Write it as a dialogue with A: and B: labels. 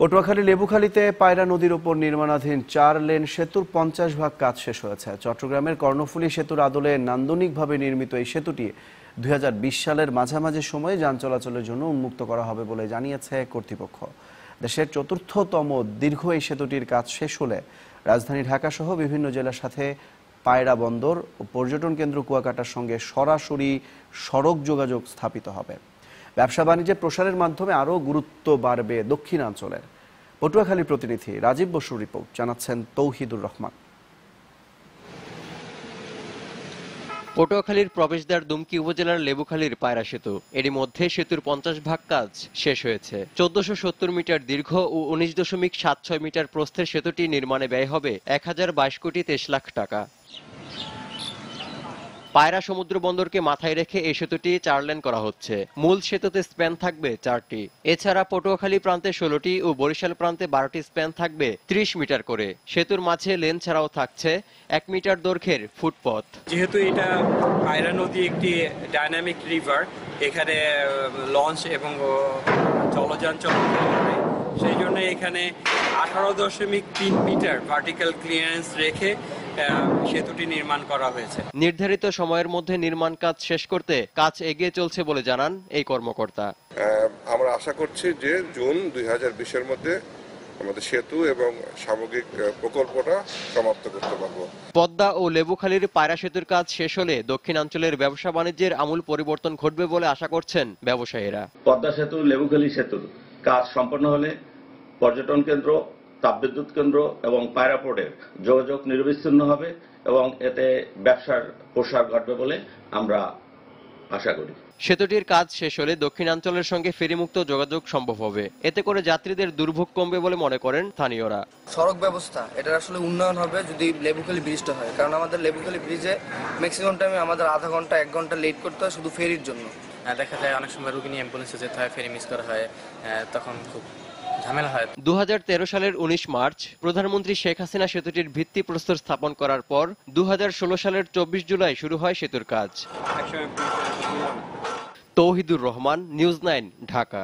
A: পটুয়াখালী লেবুখালীতে পায়রা নদীর ওপর নির্মাণাধীন চার লেন সেতুর পঞ্চাশ ভাগ কাজ শেষ হয়েছে চট্টগ্রামের কর্ণফুলী সেতুর আদলে নান্দনিকভাবে নির্মিত এই সেতুটি দুই সালের মাঝামাঝি সময়ে যান চলাচলের জন্য উন্মুক্ত করা হবে বলে জানিয়েছে কর্তৃপক্ষ দেশের চতুর্থতম দীর্ঘ এই সেতুটির কাজ শেষ হলে রাজধানী ঢাকাসহ বিভিন্ন জেলার সাথে পায়রা বন্দর ও পর্যটন কেন্দ্র কুয়াকাটার সঙ্গে সরাসরি সড়ক যোগাযোগ স্থাপিত হবে ব্যবসা বাণিজ্যের প্রসারের মাধ্যমে আরও গুরুত্ব বাড়বে দক্ষিণাঞ্চলের পটুয়াখালীর প্রতিনিধি রাজীব বসুর রিপোর্ট জানাচ্ছেন তৌহিদুর রহমান পটুয়াখালীর প্রবেশদ্বার দুমকি উপজেলার
B: লেবুখালীর পায়রা সেতু এরই মধ্যে সেতুর পঞ্চাশ ভাগ কাজ শেষ হয়েছে চোদ্দশো সত্তর মিটার দীর্ঘ ও উনিশ দশমিক সাত ছয় মিটার প্রস্থের সেতুটি নির্মাণে ব্যয় হবে এক হাজার বাইশ কোটি তেইশ লাখ টাকা পায়রা সমুদ্র বন্দরকে মাথায় রেখে এই সেতুটি চার লেন করা হচ্ছে মূল সেতুতে স্প্যান থাকবে চারটি এছাড়া পটুয়াখালী প্রান্তে ষোলোটি ও বরিশাল প্রান্তে বারোটি স্প্যান থাকবে ত্রিশ মিটার করে সেতুর মাঝে লেন ছাড়াও থাকছে এক মিটার দৈর্ঘ্যের ফুটপথ যেহেতু এটা
C: পায়রা নদী একটি ডাইনামিক রিভার এখানে লঞ্চ এবং জলযান চলাচল সেই জন্য এখানে আঠারো দশমিক তিন মিটার ভার্টিক্যাল ক্লিয়ারেন্স রেখে সেতুটি নির্মাণ করা হয়েছে
B: নির্ধারিত সময়ের মধ্যে নির্মাণ কাজ শেষ করতে কাজ এগিয়ে চলছে বলে জানান এই কর্মকর্তা
C: আমরা আশা করছি যে জুন দুই
D: এর মধ্যে আমাদের সেতু এবং সামগ্রিক প্রকল্পটা সমাপ্ত করতে পারব
B: পদ্মা ও লেবুখালীর পায়রা সেতুর কাজ শেষ হলে দক্ষিণাঞ্চলের ব্যবসা বাণিজ্যের আমূল পরিবর্তন ঘটবে বলে আশা করছেন ব্যবসায়ীরা
D: পদ্মা সেতু লেবুখালী সেতু কাজ সম্পন্ন হলে পর্যটন কেন্দ্র তাপবিদ্যুৎ কেন্দ্র এবং পায়রাপোর্টের যোগাযোগ নিরবিচ্ছিন্ন হবে এবং এতে ব্যবসার প্রসার ঘটবে বলে আমরা আশা
B: করি সেতুটির কাজ শেষ হলে দক্ষিণাঞ্চলের সঙ্গে ফেরিমুক্ত যোগাযোগ সম্ভব হবে এতে করে যাত্রীদের দুর্ভোগ কমবে বলে মনে করেন স্থানীয়রা
A: সড়ক ব্যবস্থা এটা আসলে উন্নয়ন হবে যদি লেবুখালি ব্রিজটা হয় কারণ আমাদের লেবুখালি ব্রিজে ম্যাক্সিমাম টাইমে আমাদের আধা ঘন্টা এক ঘন্টা লেট করতে হয় শুধু ফেরির জন্য
B: হ্যাঁ, দেখা যায় অনেক সময় রুগী নিয়ে অ্যাম্বুলেন্সে যেতে হয় ফেরি মিস করা হয় তখন খুব ঝামেলা হয় দু সালের উনিশ মার্চ প্রধানমন্ত্রী শেখ হাসিনা সেতুটির ভিত্তি প্রস্তর স্থাপন করার পর দু সালের চব্বিশ জুলাই শুরু হয় সেতুর কাজ তৌহিদুর রহমান নিউজ নাইন ঢাকা